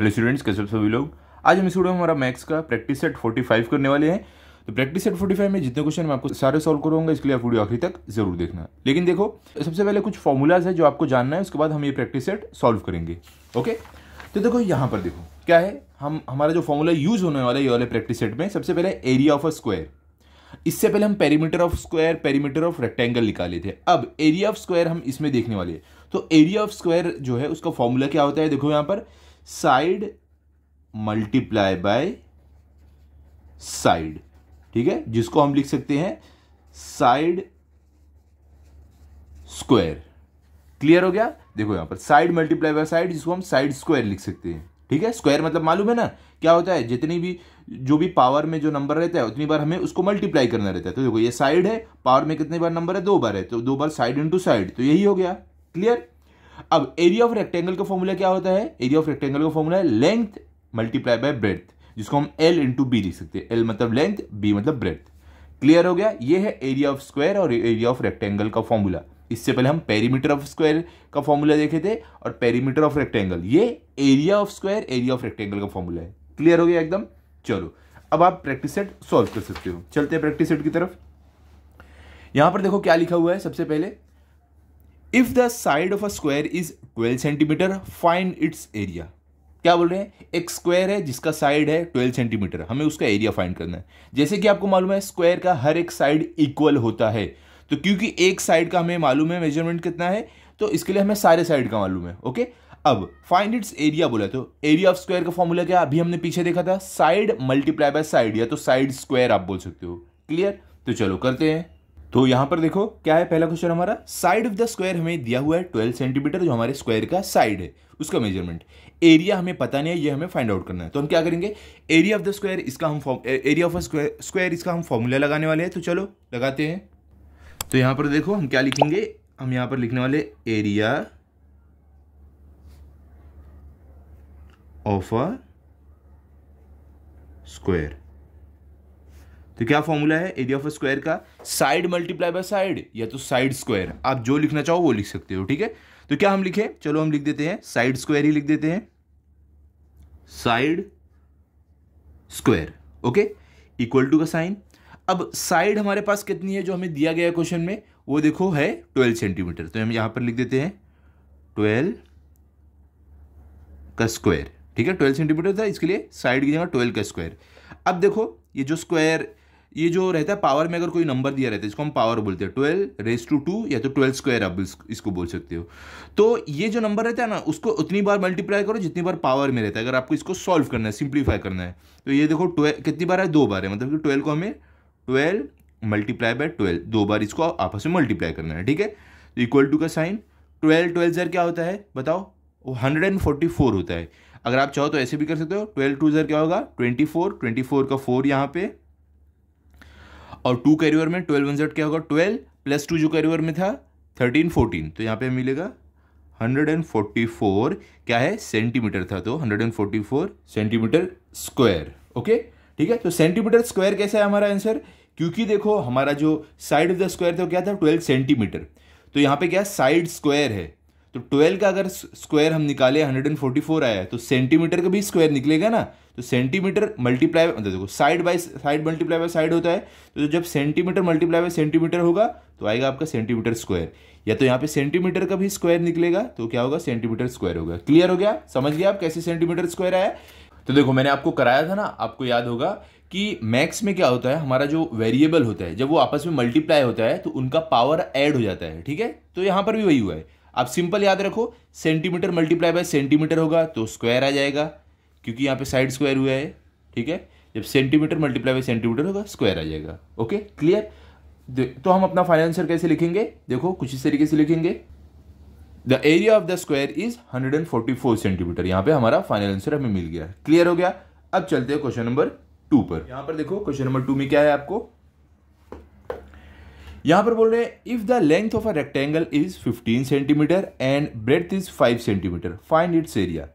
hello students कैसे सभी लोग आज हम इस वीडियो में हमारा मैथ्स का प्रैक्टिस सेट 45 करने वाले हैं तो प्रैक्टिस सेट 45 में जितने क्वेश्चन मैं आपको सारे सॉल्व करूंगा इसके लिए आप वीडियो आखिरी तक जरूर देखना लेकिन देखो सबसे पहले कुछ फॉर्मूलाज है जो आपको जानना है उसके बाद हम ये प्रैक्टिस सेट सॉल्व करेंगे ओके तो देखो यहाँ पर देखो क्या है हम हमारा जो फॉर्मूला यूज होने वाला है ये वाले प्रैक्टिस सेट में सबसे पहले एरिया ऑफ अ स्क्वायर इससे पहले हम perimeter of square perimeter of rectangle निकाले थे अब एरिया ऑफ स्क्वायर हम इसमें देखने वाले हैं तो एरिया ऑफ स्क्वायर जो है उसका फॉर्मूला क्या होता है देखो यहाँ पर साइड मल्टीप्लाई बाय साइड ठीक है जिसको हम लिख सकते हैं साइड स्क्वायर क्लियर हो गया देखो यहां पर साइड मल्टीप्लाई बाय साइड जिसको हम साइड स्क्वायर लिख सकते हैं ठीक है स्क्वायर मतलब मालूम है ना क्या होता है जितनी भी जो भी पावर में जो नंबर रहता है उतनी बार हमें उसको मल्टीप्लाई करना रहता है तो देखो ये साइड है पावर में कितनी बार नंबर है दो बार है तो दो बार साइड इंटू साइड तो यही हो गया क्लियर अब एरिया ऑफ रेक्टेंगल का फॉर्मूला क्या होता है एरिया ऑफ रेक्टेंगल का फॉर्मूला है लेंथ मल्टीप्लाई बाय ब्रेथ जिसको हम एल इंटू बी लिख सकते हैं एल मतलब लेंथ बी मतलब ब्रेथ क्लियर हो गया ये है एरिया ऑफ स्क्वायर और एरिया ऑफ रेक्टेंगल का फॉर्मूला इससे पहले हम पेरीमीटर ऑफ स्क्वायर का फॉर्मूला देखे थे और पेरीमीटर ऑफ रेक्टेंगल ये area of square area of rectangle का फॉर्मूला है क्लियर हो गया एकदम चलो अब आप प्रैक्टिस सेट सॉल्व कर सकते हो चलते हैं प्रैक्टिस सेट की तरफ यहां पर देखो क्या लिखा हुआ है सबसे पहले if the side of a square is 12 centimetre find its area क्या बोल रहे हैं एक स्क्वायर है जिसका साइड है 12 सेंटीमीटर हमें उसका एरिया फाइंड करना है जैसे कि आपको मालूम है स्क्वायर का हर एक साइड इक्वल होता है तो क्योंकि एक साइड का हमें मालूम है मेजरमेंट कितना है तो इसके लिए हमें सारे साइड का मालूम है ओके अब फाइंड इट्स एरिया बोला तो एरिया ऑफ स्क्वायर का फॉर्मूला क्या अभी हमने पीछे देखा था साइड मल्टीप्लाई बाय साइड या तो साइड स्क्वायर आप बोल सकते हो क्लियर तो चलो करते हैं तो यहां पर देखो क्या है पहला क्वेश्चन हमारा साइड ऑफ द स्क्वायर हमें दिया हुआ है ट्वेल्व सेंटीमीटर जो हमारे स्क्वायर का साइड है उसका मेजरमेंट एरिया हमें पता नहीं है ये हमें फाइंड आउट करना है तो हम क्या करेंगे एरिया ऑफ द स्क्वायर इसका हम एरिया ऑफ स्क्वायर स्क्वायर इसका हम फॉर्मूला लगाने वाले हैं तो चलो लगाते हैं तो यहां पर देखो हम क्या लिखेंगे हम यहां पर लिखने वाले एरिया ऑफ अ स्क्वायर तो क्या फॉर्मूला है एरिया ऑफ स्क्वायर का साइड मल्टीप्लाई बाय साइड या तो साइड स्क्वायर आप जो लिखना चाहो वो लिख सकते हो ठीक है तो क्या हम लिखे चलो हम लिख देते हैं साइड स्क्वायर ही लिख देते हैं side square okay equal to का साइन अब साइड हमारे पास कितनी है जो हमें दिया गया क्वेश्चन में वो देखो है ट्वेल्व सेंटीमीटर तो हम यहां पर लिख देते हैं ट्वेल्व का स्क्वायर ठीक है ट्वेल्व सेंटीमीटर था इसके लिए साइड की जगह ट्वेल्व का स्क्वायर अब देखो ये जो स्क्वायर ये जो रहता है पावर में अगर कोई नंबर दिया रहता है इसको हम पावर बोलते हैं ट्वेल्व रेस टू टू या तो ट्वेल्व स्क्वायर आप इसको बोल सकते हो तो ये जो नंबर रहता है ना उसको उतनी बार मल्टीप्लाई करो जितनी बार पावर में रहता है अगर आपको इसको सॉल्व करना है सिंप्लीफाई करना है तो ये देखो ट्वेल्व कितनी बार है दो बार है मतलब कि ट्वेल्व को हमें ट्वेल्व मल्टीप्लाई बाय ट्वेल्व दो बार इसको आपस में मल्टीप्लाई करना है ठीक है तो इक्वल टू का साइन ट्वेल्व ट्वेल्व जर क्या होता है बताओ वो हंड्रेड एंड फोर्टी फोर होता है अगर आप चाहो तो ऐसे भी कर सकते हो ट्वेल्व टू जर क्या होगा ट्वेंटी फोर ट्वेंटी फोर का फोर यहाँ पे और टू कैरियर में ट्वेल्व वन जेड क्या होगा ट्वेल्व प्लस टू जो कैरियर में था थर्टीन फोर्टीन तो यहाँ पे मिलेगा हंड्रेड एंड फोर्टी फोर क्या है सेंटीमीटर था तो hundred and forty four centimetre square okay ठीक है तो सेंटीमीटर स्क्वायर कैसा है हमारा आंसर क्योंकि देखो हमारा जो साइड ऑफ द स्क्वायर था क्या था ट्वेल्व सेंटीमीटर तो यहाँ पे क्या साइड स्क्वायर है तो 12 का अगर स्क्वायर हम निकाले 144 आया तो सेंटीमीटर का भी स्क्वायर निकलेगा ना तो सेंटीमीटर मल्टीप्लाई मतलब देखो side by side multiply by side होता है तो जब सेंटीमीटर मल्टीप्लाई बाय सेंटीमीटर होगा तो आएगा आपका सेंटीमीटर स्क्वायर या तो यहाँ पे सेंटीमीटर का भी स्क्वायर निकलेगा तो क्या होगा सेंटीमीटर स्क्वायर होगा क्लियर हो गया समझ गया आप कैसे सेंटीमीटर स्क्वायर आया तो देखो मैंने आपको कराया था ना आपको याद होगा कि मैक्स में क्या होता है हमारा जो वेरिएबल होता है जब वो आपस में मल्टीप्लाई होता है तो उनका पावर ऐड हो जाता है ठीक है तो यहाँ पर भी वही हुआ है आप सिंपल याद रखो सेंटीमीटर मल्टीप्लाई बाय सेंटीमीटर होगा तो स्क्वायर आ जाएगा क्योंकि यहाँ पे साइड स्क्वायर हुआ है ठीक है जब सेंटीमीटर मल्टीप्लाई बाई सेंटीमीटर होगा स्क्वायर आ जाएगा ओके क्लियर तो हम अपना फाइनल आंसर कैसे लिखेंगे देखो कुछ इस तरीके से लिखेंगे the area of the square is 144 centimetre यहाँ पे हमारा फाइनल आंसर हमें मिल गया क्लियर हो गया अब चलते हैं क्वेश्चन नंबर टू पर यहां पर देखो क्वेश्चन नंबर टू में क्या है आपको यहां पर बोल रहे हैं if the length of a rectangle is 15 centimetre and breadth is 5 centimetre find its area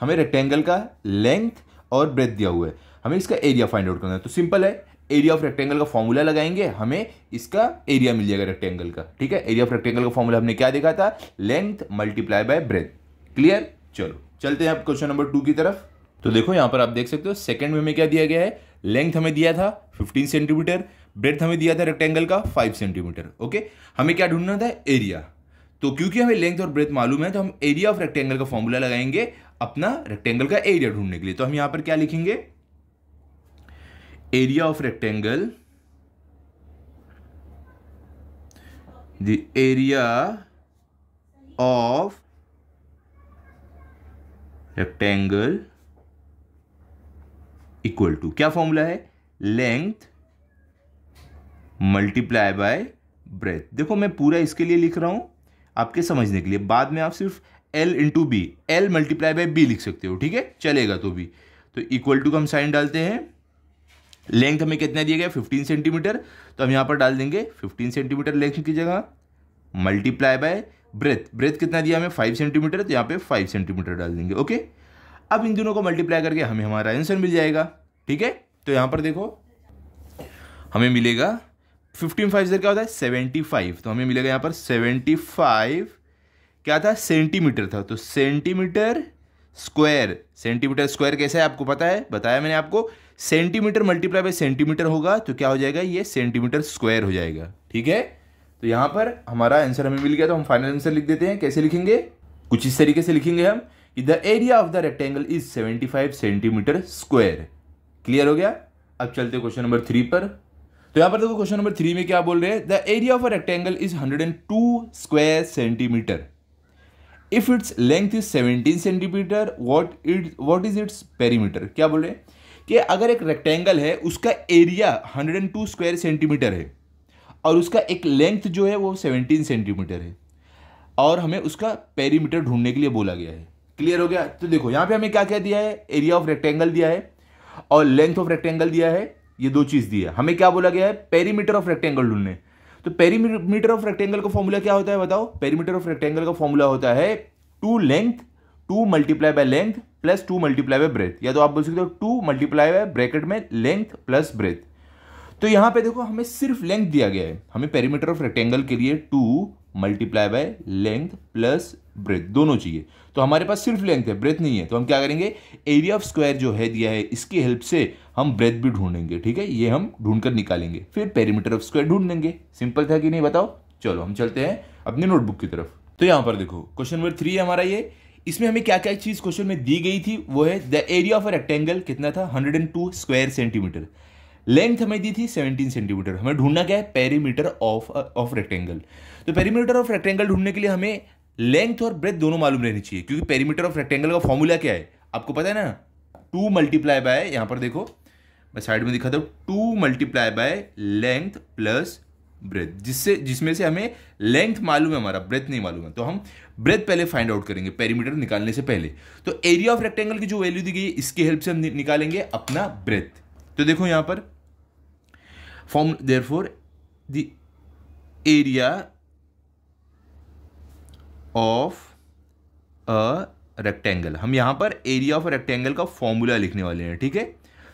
हमें रेक्टेंगल का लेंथ और ब्रेथ दिया हुआ है हमें इसका एरिया फाइंड आउट करना है तो सिंपल है एरिया ऑफ रेक्टेंगल का फॉर्मूला लगाएंगे हमें इसका एरिया मिल जाएगा रेक्टेंगल का ठीक है एरिया ऑफ रेक्टेंगल का फॉर्मूला हमने क्या देखा था length multiply by breadth clear चलो चलते हैं आप क्वेश्चन नंबर टू की तरफ तो देखो यहां पर आप देख सकते हो सेकंड में हमें क्या दिया गया है लेंथ हमें दिया था 15 सेंटीमीटर ब्रेथ हमें दिया था रेक्टेंगल का 5 सेंटीमीटर ओके हमें क्या ढूंढना था एरिया तो क्योंकि हमें लेंथ और ब्रेथ मालूम है तो हम एरिया ऑफ रेक्टेंगल का फॉर्मूला लगाएंगे अपना रेक्टेंगल का एरिया ढूंढने के लिए तो हम यहां पर क्या लिखेंगे area of rectangle the area of rectangle equal to क्या फॉर्मूला है लेंथ मल्टीप्लाई बाय ब्रेथ देखो मैं पूरा इसके लिए लिख रहा हूं आपके समझने के लिए बाद में आप सिर्फ L into B L multiply by B लिख सकते हो ठीक है चलेगा तो भी तो इक्वल टू का हम साइन डालते हैं लेंथ हमें कितना दिया गया 15 सेंटीमीटर तो हम यहाँ पर डाल देंगे 15 सेंटीमीटर लेंथ की जगह मल्टीप्लाई बाय ब्रेथ ब्रेथ कितना दिया हमें 5 सेंटीमीटर तो यहाँ पे 5 सेंटीमीटर डाल देंगे ओके अब इन दोनों को मल्टीप्लाई करके हमें हमारा आंसर मिल जाएगा ठीक है तो यहाँ पर देखो हमें मिलेगा फिफ्टीन फाइव क्या होता है सेवेंटी फाइव तो हमें मिलेगा यहाँ पर सेवेंटी फाइव क्या था सेंटीमीटर था तो सेंटीमीटर स्क्वायर सेंटीमीटर स्क्वायर कैसा है आपको पता है बताया मैंने आपको सेंटीमीटर मल्टीप्लाई बाय सेंटीमीटर होगा तो क्या हो जाएगा ये सेंटीमीटर स्क्वायर हो जाएगा ठीक है तो यहाँ पर हमारा आंसर हमें मिल गया तो हम फाइनल आंसर लिख देते हैं कैसे लिखेंगे कुछ इस तरीके से लिखेंगे हम कि the area of the rectangle is 75 centimetre square clear हो गया अब चलते क्वेश्चन नंबर थ्री पर तो यहाँ पर देखो क्वेश्चन नंबर थ्री में क्या बोल रहे हैं the area of a rectangle is hundred and two square centimetre if its length is seventeen centimetre what it what is its perimeter क्या बोल रहे हैं कि अगर एक रेक्टेंगल है उसका area hundred and two square centimetre है और उसका एक लेंथ जो है वो सेवनटीन सेंटीमीटर है और हमें उसका पेरीमीटर ढूंढने के लिए बोला गया है क्लियर हो गया तो देखो यहाँ पे हमें क्या क्या दिया है एरिया ऑफ रेक्टेंगल दिया है और लेंथ ऑफ रेक्टेंगल दिया है ये दो चीज़ दी है हमें क्या बोला गया है पेरीमीटर ऑफ रेक्टेंगल ढूंढने तो पेरीमीटर ऑफ रेक्टेंगल का फॉर्मूला क्या होता है बताओ पेरीमीटर ऑफ रेक्टेंगल का फॉर्मूला होता है two length two multiply by length plus two multiply by breadth या तो आप बोल सकते हो टू मल्टीप्लाई बाय ब्रैकेट में लेंथ प्लस ब्रेथ तो यहां पे देखो हमें सिर्फ लेंथ दिया गया है हमें पेरीमीटर ऑफ रेक्टेंगल के लिए two multiply by length plus breadth दोनों चाहिए तो हमारे पास सिर्फ लेंथ है ब्रेथ नहीं है तो हम क्या करेंगे एरिया ऑफ स्क्वायर जो है दिया है इसकी हेल्प से हम ब्रेथ भी ढूंढेंगे ठीक है ये हम ढूंढ कर निकालेंगे फिर पेरीमीटर ऑफ स्क्वायर ढूंढ लेंगे सिंपल था कि नहीं बताओ चलो हम चलते हैं अपने नोटबुक की तरफ तो यहाँ पर देखो क्वेश्चन नंबर थ्री है हमारा ये इसमें हमें क्या क्या चीज़ क्वेश्चन में दी गई थी वो है the area of a rectangle कितना था 102 स्क्वायर सेंटीमीटर लेंथ हमें दी थी 17 सेंटीमीटर हमें ढूंढना क्या है पेरीमीटर ऑफ ऑफ रेक्टेंगल तो पेरीमीटर ऑफ रेक्टेंगल ढूंढने के लिए हमें लेंथ और ब्रेथ दोनों मालूम रहनी चाहिए क्योंकि पेरीमीटर ऑफ रेक्टेंगल का फॉर्मूला क्या है आपको पता है ना टू मल्टीप्लाई बाय यहां पर देखो मैं साइड में दिखाता हूं two multiply by length plus breadth जिससे जिसमें से हमें लेंथ मालूम है हमारा ब्रेथ नहीं मालूम है तो हम ब्रेथ पहले फाइंड आउट करेंगे पेरीमीटर निकालने से पहले तो एरिया ऑफ रेक्टेंगल की जो वैल्यू दी गई है इसकी हेल्प से हम निकालेंगे अपना ब्रेथ तो देखो यहां पर form therefore the area of a rectangle हम यहां पर एरिया ऑफ रेक्टेंगल का फॉर्मूला लिखने वाले हैं ठीक है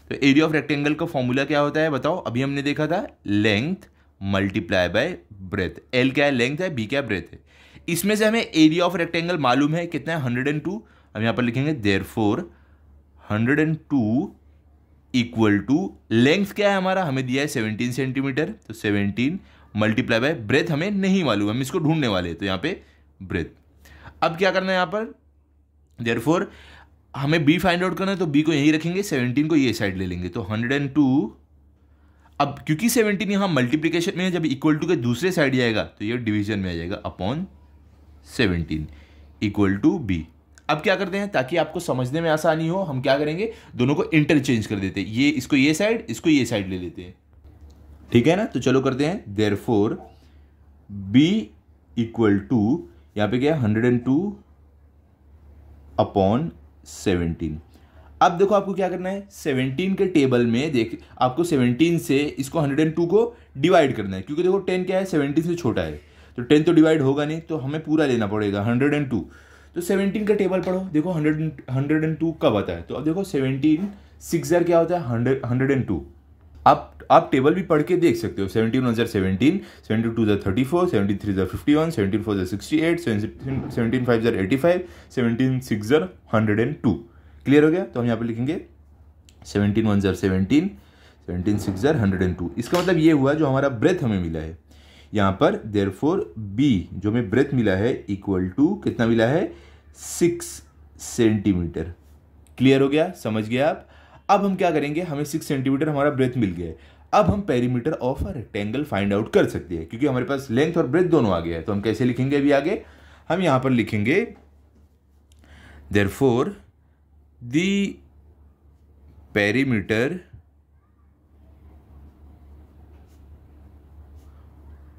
तो एरिया ऑफ रेक्टेंगल का फॉर्मूला क्या होता है बताओ अभी हमने देखा था length multiply by breadth L क्या है लेंथ है बी क्या ब्रेथ है इसमें से हमें एरिया ऑफ रेक्टेंगल मालूम है कितना है हंड्रेड एंड टू हम यहां पर लिखेंगे therefore hundred and two equal to length क्या है हमारा हमें दिया है सेवनटीन सेंटीमीटर तो सेवनटीन मल्टीप्लाई बाय ब्रेथ हमें नहीं मालूम हम इसको ढूंढने वाले तो यहाँ पे ब्रेथ अब क्या करना है यहाँ पर फोर हमें बी फाइंड आउट करना है तो बी को यहीं रखेंगे सेवनटीन को ये साइड ले लेंगे तो हंड्रेड एंड टू अब क्योंकि सेवनटीन यहाँ मल्टीप्लीकेशन में है जब इक्वल टू के दूसरे साइड जाएगा तो ये डिवीजन में आ जाएगा upon seventeen equal to B अब क्या करते हैं ताकि आपको समझने में आसानी हो हम क्या करेंगे दोनों को इंटरचेंज कर देते हैं ये इसको ये साइड इसको ये साइड ले लेते हैं ठीक है ना तो चलो करते हैं therefore B equal to यहाँ पे क्या है hundred and two upon seventeen अब देखो आपको क्या करना है सेवनटीन के टेबल में देख आपको सेवनटीन से इसको हंड्रेड एंड टू को डिवाइड करना है क्योंकि देखो टेन क्या है सेवनटीन से छोटा है तो टेन तो डिवाइड होगा नहीं तो हमें पूरा लेना पड़ेगा हंड्रेड एंड टू तो सेवनटीन का टेबल पढ़ो देखो हंड्रेड हंड्रेड एंड टू कब आता है तो अब देखो सेवनटीन सिक्स क्या होता है हंड्रेड हंड्रेड एंड टू आप आप टेबल भी पढ़ के देख सकते हो सेवेंटी वन हजार सेवेंटीन सेवेंटी टू हज़ार थर्टी फोर सेवेंटी थ्री हज़ार फिफ्टी वन सेवेंटी फोर हज़ार सिक्सटी एट सेवेंटीन फाइव जर एटी फाइव सेवेंटीन सिक्स जर हंड्रेड एंड टू क्लियर हो गया तो हम यहाँ पे लिखेंगे सेवेंटीन वन जर सेवेंटीन सेवेंटीन सिक्स जर हंड्रेड एंड टू इसका मतलब ये हुआ जो हमारा ब्रेथ हमें मिला है यहाँ पर देर फोर बी जो हमें ब्रेथ मिला है इक्वल टू कितना मिला है सिक्स सेंटीमीटर क्लियर हो गया समझ गया आप अब हम क्या करेंगे हमें सिक्स सेंटीमीटर हमारा ब्रेथ मिल गया है अब हम perimeter of a rectangle find out कर सकते हैं क्योंकि हमारे पास लेंथ और ब्रेथ दोनों आ गया है तो हम कैसे लिखेंगे अभी आगे हम यहां पर लिखेंगे therefore perimeter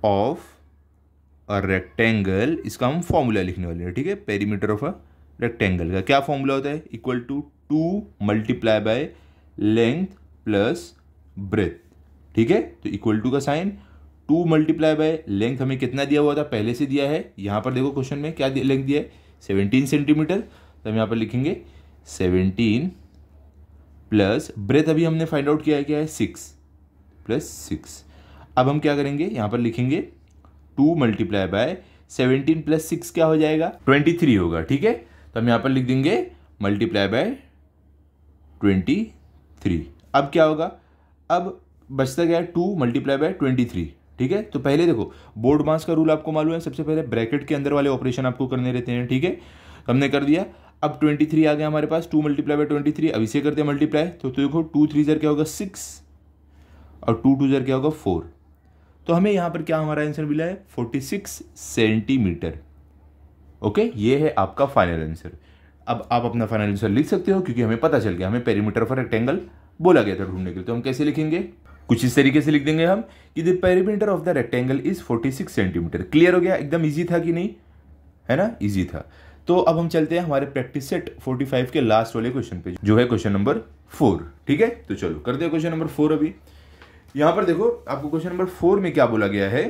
of a rectangle इसका हम फॉर्मूला लिखने वाले हैं ठीक है पेरीमीटर ऑफ अ रेक्टेंगल का क्या फॉर्मूला होता है equal to two multiply by length plus breadth ठीक है तो इक्वल टू का sign two multiply by length हमें कितना दिया हुआ था पहले से दिया है यहां पर देखो क्वेश्चन में क्या लेंथ दिया है सेवनटीन सेंटीमीटर तो हम यहाँ पर लिखेंगे सेवनटीन प्लस ब्रेथ अभी हमने फाइंड आउट किया है क्या है सिक्स प्लस सिक्स अब हम क्या करेंगे यहाँ पर लिखेंगे two multiply by seventeen plus six क्या हो जाएगा ट्वेंटी थ्री होगा ठीक है तो हम यहाँ पर लिख देंगे मल्टीप्लाई बाय ट्वेंटी थ्री अब क्या होगा अब बचता गया two multiply by twenty three ठीक है तो पहले देखो बोर्ड मास का रूल आपको मालूम है सबसे पहले ब्रैकेट के अंदर वाले ऑपरेशन आपको करने रहते हैं ठीक है हमने कर दिया अब ट्वेंटी थ्री आ गया हमारे पास two multiply by twenty three अब इसे करते हैं मल्टीप्लाई तो, तो देखो टू थ्री जर क्या होगा सिक्स और टू टू जर क्या होगा फोर तो हमें यहाँ पर क्या हमारा आंसर मिला है फोर्टी सिक्स सेंटीमीटर ओके ये है आपका फाइनल आंसर अब आप अपना फाइनल आंसर लिख सकते हो क्योंकि हमें पता चल गया हमें पेरीमीटर ऑफ रेक्टेंगल बोला गया था ढूंढने के लिए तो हम कैसे लिखेंगे कुछ इस तरीके से लिख देंगे हम कि the perimeter of the rectangle is 46 centimetre clear हो गया एकदम ईजी था कि नहीं है ना ईजी था तो अब हम चलते हैं हमारे प्रैक्टिस सेट 45 के लास्ट वाले क्वेश्चन पे जो है क्वेश्चन नंबर फोर ठीक है तो चलो करते हैं क्वेश्चन नंबर फोर अभी यहां पर देखो आपको क्वेश्चन नंबर फोर में क्या बोला गया है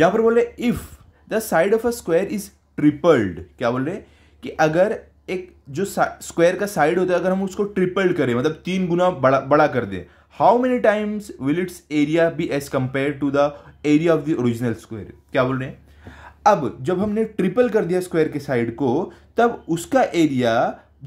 यहां पर बोले if the side of a square is tripled क्या बोल रहे कि अगर एक जो स्क्वायर का साइड होता है अगर हम उसको ट्रिपल करें मतलब तीन गुना बड़ा बड़ा कर दें how many times will its area be as compare to the area of the original square क्या बोल रहे हैं अब जब हमने ट्रिपल कर दिया स्क्वायर के साइड को तब उसका एरिया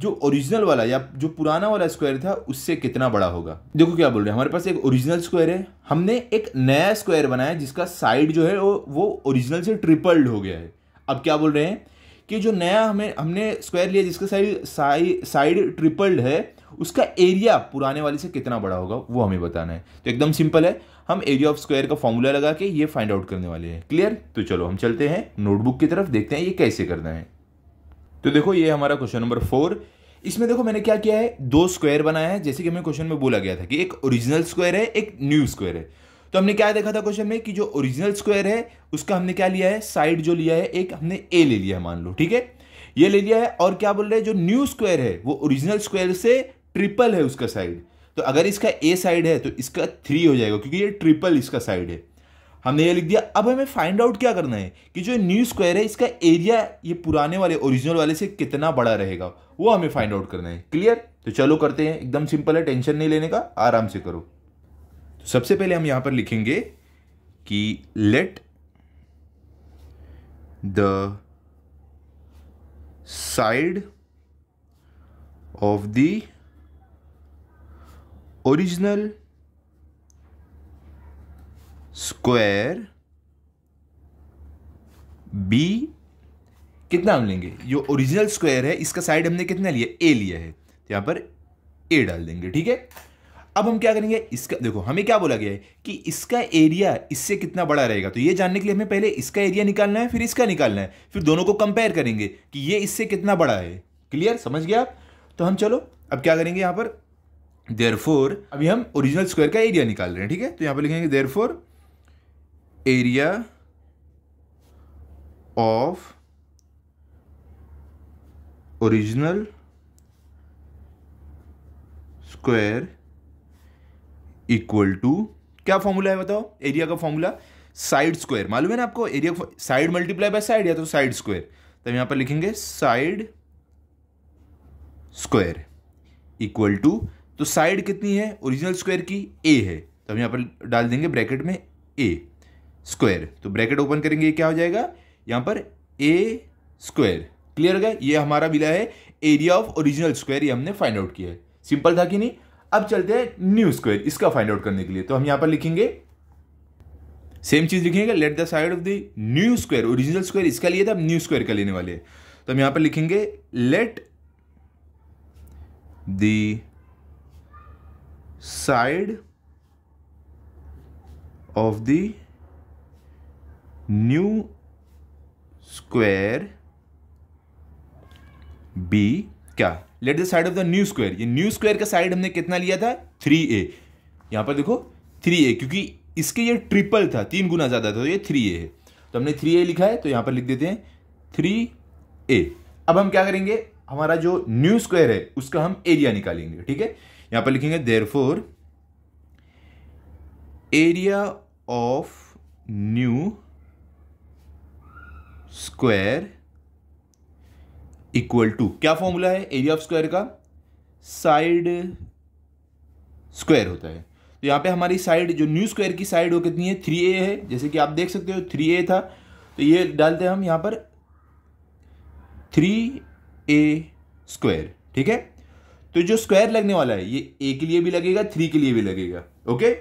जो ओरिजिनल वाला या जो पुराना वाला स्क्वायर था उससे कितना बड़ा होगा देखो क्या बोल रहे हैं हमारे पास एक ओरिजिनल स्क्वायर है हमने एक नया स्क्वायर बनाया जिसका साइड जो है वो ओरिजिनल से ट्रिपल्ड हो गया है अब क्या बोल रहे हैं कि जो नया हमें हमने स्क्वायर लिया जिसका साइड साइड ट्रिपल्ड है उसका एरिया पुराने वाले से कितना बड़ा होगा वो हमें बताना है तो एकदम सिंपल है हम एरिया ऑफ स्क्वायर का फॉर्मूला लगा के ये फाइंड आउट करने वाले हैं क्लियर तो चलो हम चलते हैं नोटबुक की तरफ देखते हैं ये कैसे करना है तो देखो ये हमारा क्वेश्चन नंबर फोर इसमें देखो मैंने क्या किया है दो स्क्वायर बनाया है जैसे कि हमें क्वेश्चन में बोला गया था कि एक ओरिजिनल स्क्वायर है एक न्यू स्क्वायर है तो हमने क्या देखा था क्वेश्चन में कि जो ओरिजिनल स्क्वायर है उसका हमने क्या लिया है साइड जो लिया है एक हमने ए ले लिया है मान लो ठीक है ये ले लिया है और क्या बोल रहे हैं जो न्यू स्क्वायर है वो ओरिजिनल स्क्वायर से ट्रिपल है उसका साइड तो अगर इसका ए साइड है तो इसका थ्री हो जाएगा क्योंकि ये ट्रिपल इसका साइड है हमने ये लिख दिया अब हमें फाइंड आउट क्या करना है कि जो न्यू स्क्वायर है इसका एरिया ये पुराने वाले ओरिजिनल वाले से कितना बड़ा रहेगा वो हमें फाइंड आउट करना है क्लियर तो चलो करते हैं एकदम सिंपल है टेंशन नहीं लेने का आराम से करो तो सबसे पहले हम यहां पर लिखेंगे कि let the side of the original square be कितना हम लेंगे जो ओरिजिनल स्क्वायर है इसका साइड हमने कितना लिया ए लिया है तो यहां पर ए डाल देंगे ठीक है अब हम क्या करेंगे इसका देखो हमें क्या बोला गया है कि इसका एरिया इससे कितना बड़ा रहेगा तो ये जानने के लिए हमें पहले इसका एरिया निकालना है फिर इसका निकालना है फिर दोनों को कंपेयर करेंगे कि ये इससे कितना बड़ा है क्लियर समझ गया आप तो हम चलो अब क्या करेंगे यहाँ पर देयर अभी हम ओरिजिनल स्क्वायर का एरिया निकाल रहे हैं ठीक है तो यहाँ पर लिखेंगे there area of original square equal to क्या फॉर्मूला है बताओ एरिया का फॉर्मूला साइड स्क्वायर मालूम है ना आपको area side multiply by side या तो साइड स्क्वायर तो यहां पर लिखेंगे साइड स्क्वायर इक्वल टू तो साइड कितनी है ओरिजिनल स्क्वायर की ए है तो हम पर डाल देंगे ब्रैकेट में ए स्क्वायर तो ब्रैकेट ओपन करेंगे क्या हो जाएगा यहां पर ए स्क्वायर क्लियर गया ये हमारा मिला है एरिया ऑफ ओरिजिनल स्क्वायर ये हमने फाइंड आउट किया है सिंपल था कि नहीं अब चलते हैं न्यू स्क्वायर इसका फाइंड आउट करने के लिए तो हम यहां पर लिखेंगे सेम चीज लिखेंगे let the side of the new square original square इसका लिए था न्यू स्क्वायर का लेने वाले तो हम यहां पर लिखेंगे let the side of the new square be क्या let the side of the new square ये न्यू स्क्वायर का साइड हमने कितना लिया था थ्री ए यहाँ पर देखो थ्री ए क्योंकि इसके ये ट्रिपल था तीन गुना ज़्यादा था तो ये थ्री ए है तो हमने थ्री ए लिखा है तो यहाँ पर लिख देते हैं थ्री ए अब हम क्या करेंगे हमारा जो न्यू स्क्वायर है उसका हम एरिया निकालेंगे ठीक है यहाँ पर लिखेंगे therefore area of new square equal to क्या फॉर्मूला है एरिया ऑफ स्क्वायर का साइड स्क्वायर होता है तो यहाँ पे हमारी साइड जो न्यू स्क्वायर की साइड वो कितनी है थ्री ए है जैसे कि आप देख सकते हो थ्री ए था तो ये डालते हैं हम यहाँ पर थ्री ए स्क्वायर ठीक है तो जो स्क्वायर लगने वाला है ये ए के लिए भी लगेगा थ्री के लिए भी लगेगा ओके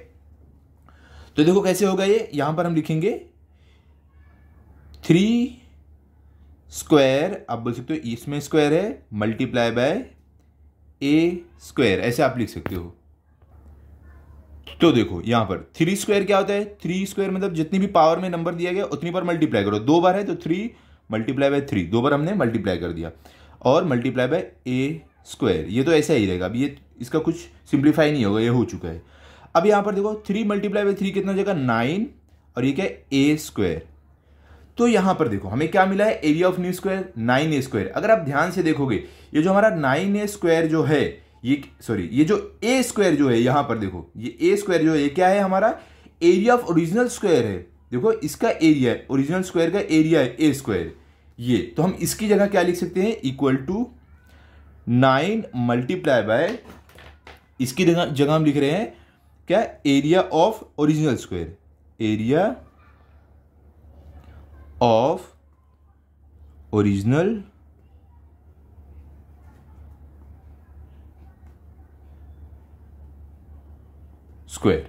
तो देखो कैसे होगा ये यहाँ पर हम लिखेंगे थ्री स्क्वायर आप बोल सकते हो इसमें स्क्वायर है मल्टीप्लाई बाय ए स्क्वायर ऐसे आप लिख सकते हो तो देखो यहां पर थ्री स्क्वायर क्या होता है थ्री स्क्वायर मतलब जितनी भी पावर में नंबर दिया गया उतनी पर मल्टीप्लाई करो दो बार है तो थ्री मल्टीप्लाई बाय थ्री दो बार हमने मल्टीप्लाई कर दिया और मल्टीप्लाई बाय ए स्क्वायर ये तो ऐसा ही रहेगा अब ये इसका कुछ सिंप्लीफाई नहीं होगा ये हो चुका है अब यहां पर देखो थ्री मल्टीप्लाई बाई थ्री कितना हो जाएगा नाइन और ये क्या है ए स्क्वायर तो यहां पर देखो हमें क्या मिला है area of new square nine A square अगर आप ध्यान से देखोगे ये जो हमारा नाइन ए स्क्वायर जो है ये सॉरी ये जो ए स्क्वायर जो है यहां पर देखो ये ए स्क्वायर जो है ये क्या है हमारा एरिया ऑफ ओरिजिनल स्क्वायर है देखो इसका एरिया है ओरिजिनल स्क्वायर का एरिया है ए स्क्वायर ये तो हम इसकी जगह क्या लिख सकते हैं equal to nine multiply by इसकी जगह हम लिख रहे हैं क्या area of original square area of original square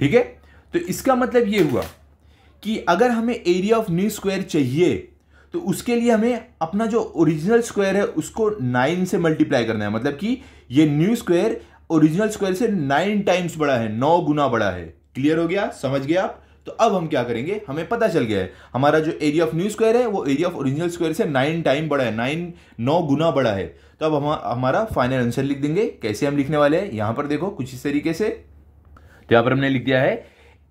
ठीक है तो इसका मतलब ये हुआ कि अगर हमें एरिया ऑफ न्यू स्क्वायर चाहिए तो उसके लिए हमें अपना जो ओरिजिनल स्क्वायर है उसको नाइन से मल्टीप्लाई करना है मतलब कि ये न्यू स्क्वायर ओरिजिनल स्क्वायर से नाइन टाइम्स बड़ा है नौ गुना बड़ा है क्लियर हो गया समझ गया आप तो अब हम क्या करेंगे हमें पता चल गया है हमारा जो एरिया ऑफ न्यू स्क्वायर है वो एरिया ऑफ ओरिजिनल स्क्वायर से नाइन टाइम बड़ा है नाइन नौ गुना बड़ा है तो अब हम हमारा फाइनल आंसर लिख देंगे कैसे हम लिखने वाले हैं यहां पर देखो कुछ इस तरीके से तो यहां पर हमने लिख दिया है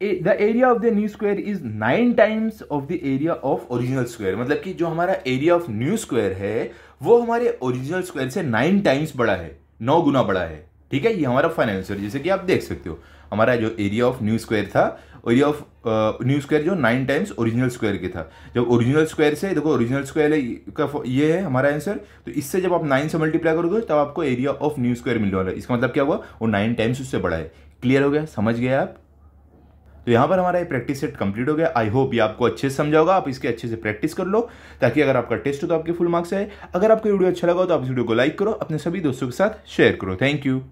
the area of the new square is nine times of the area of original square मतलब कि जो हमारा एरिया ऑफ न्यू स्क्वायर है वो हमारे ओरिजिनल स्क्वायर से नाइन टाइम्स बड़ा है नौ गुना बड़ा है ठीक है ये हमारा फाइनल आंसर जैसे कि आप देख सकते हो हमारा जो एरिया ऑफ न्यू स्क्वायर था एरिया ऑफ न्यू स्क्वायर जो नाइन टाइम्स ओरिजिनल स्क्वायर के था जब ओरिजिनल स्क्वायर से देखो ओरिजिनल स्क्वायर का ये है हमारा आंसर तो इससे जब आप नाइन से मल्टीप्लाई करोगे तब आपको एरिया ऑफ न्यू स्क्वायर मिलने वाला है इसका मतलब क्या हुआ वो नाइन टाइम्स उससे बड़ा है क्लियर हो गया समझ गए आप तो यहाँ पर हमारा ये प्रैक्टिस सेट कंप्लीट हो गया आई होप ये आपको अच्छे से समझा होगा आप इसके अच्छे से प्रैक्टिस कर लो ताकि अगर आपका टेस्ट हो तो आपके फुल मार्क्स आए अगर आपको वीडियो अच्छा लगा हो तो आप इस वीडियो को लाइक करो अपने सभी दोस्तों के साथ शेयर करो थैंक यू